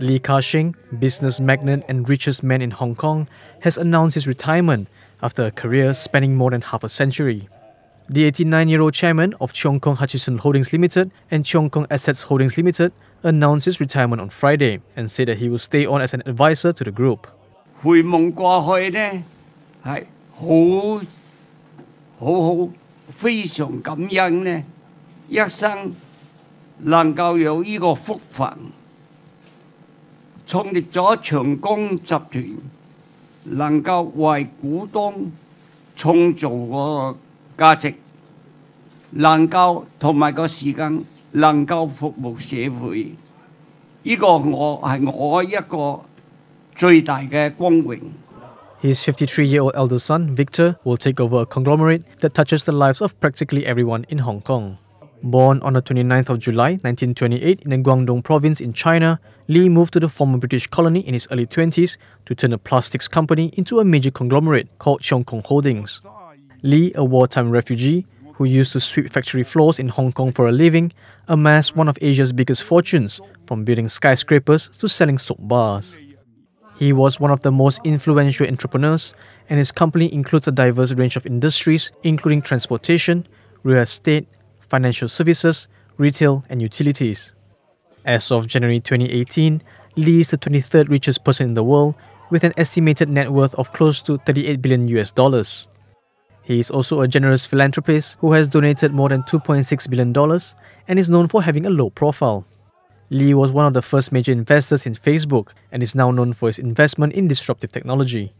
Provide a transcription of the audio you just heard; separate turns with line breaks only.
Li Ka-shing, business magnate and richest man in Hong Kong, has announced his retirement after a career spanning more than half a century. The 89-year-old chairman of Cheung Kong Hutchison Holdings Limited and Cheung Kong Assets Holdings Limited announced his retirement on Friday and said that he will stay on as an advisor to the group.
回望過去呢，係好好好非常感恩呢，一生。能夠有呢個福分，創立咗長江集團，能夠為股東創造個價值，能夠同埋個時間能夠服務社會，依個我係我一個最大嘅光榮。
His 53-year-old e l d e r son Victor will take over a conglomerate that touches the lives of practically everyone in Hong Kong. Born on the 29th of July 1928 in the Guangdong province in China, Li moved to the former British colony in his early 20s to turn a plastics company into a major conglomerate called Cheung Kong Holdings. Li, a wartime refugee who used to sweep factory floors in Hong Kong for a living, amassed one of Asia's biggest fortunes, from building skyscrapers to selling soap bars. He was one of the most influential entrepreneurs, and his company includes a diverse range of industries, including transportation, real estate, financial services, retail, and utilities. As of January 2018, Lee is the 23rd richest person in the world with an estimated net worth of close to 38 billion US dollars. He is also a generous philanthropist who has donated more than $2.6 billion and is known for having a low profile. Lee was one of the first major investors in Facebook and is now known for his investment in disruptive technology.